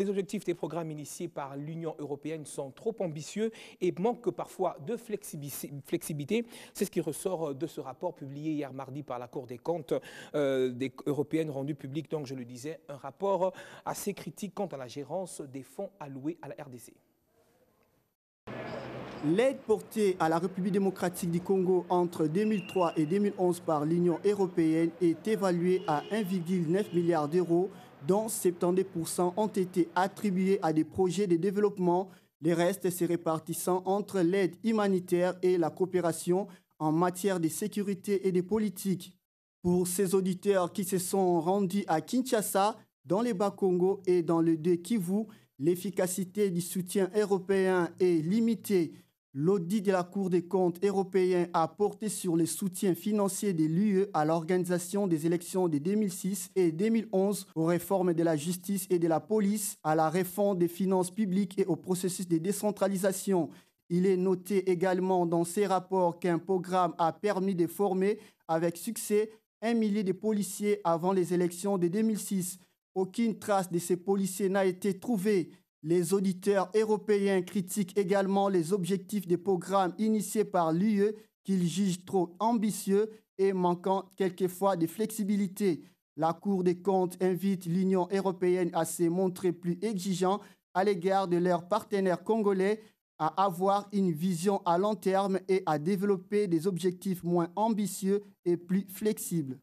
Les objectifs des programmes initiés par l'Union européenne sont trop ambitieux et manquent parfois de flexibilité. C'est ce qui ressort euh, de ce rapport publié hier mardi par la Cour des comptes euh, européenne rendu public, donc je le disais, un rapport euh, assez critique quant à la gérance des fonds alloués à la RDC. L'aide portée à la République démocratique du Congo entre 2003 et 2011 par l'Union européenne est évaluée à 1,9 milliard d'euros dont 72% ont été attribués à des projets de développement, les restes se répartissant entre l'aide humanitaire et la coopération en matière de sécurité et de politique. Pour ces auditeurs qui se sont rendus à Kinshasa, dans les Bas-Congo et dans le Deux Kivu, l'efficacité du soutien européen est limitée. L'audit de la Cour des comptes européenne a porté sur les soutiens financiers de l'UE à l'organisation des élections de 2006 et 2011, aux réformes de la justice et de la police, à la réforme des finances publiques et au processus de décentralisation. Il est noté également dans ces rapports qu'un programme a permis de former avec succès un millier de policiers avant les élections de 2006. Aucune trace de ces policiers n'a été trouvée. Les auditeurs européens critiquent également les objectifs des programmes initiés par l'UE qu'ils jugent trop ambitieux et manquant quelquefois de flexibilité. La Cour des comptes invite l'Union européenne à se montrer plus exigeant à l'égard de leurs partenaires congolais, à avoir une vision à long terme et à développer des objectifs moins ambitieux et plus flexibles.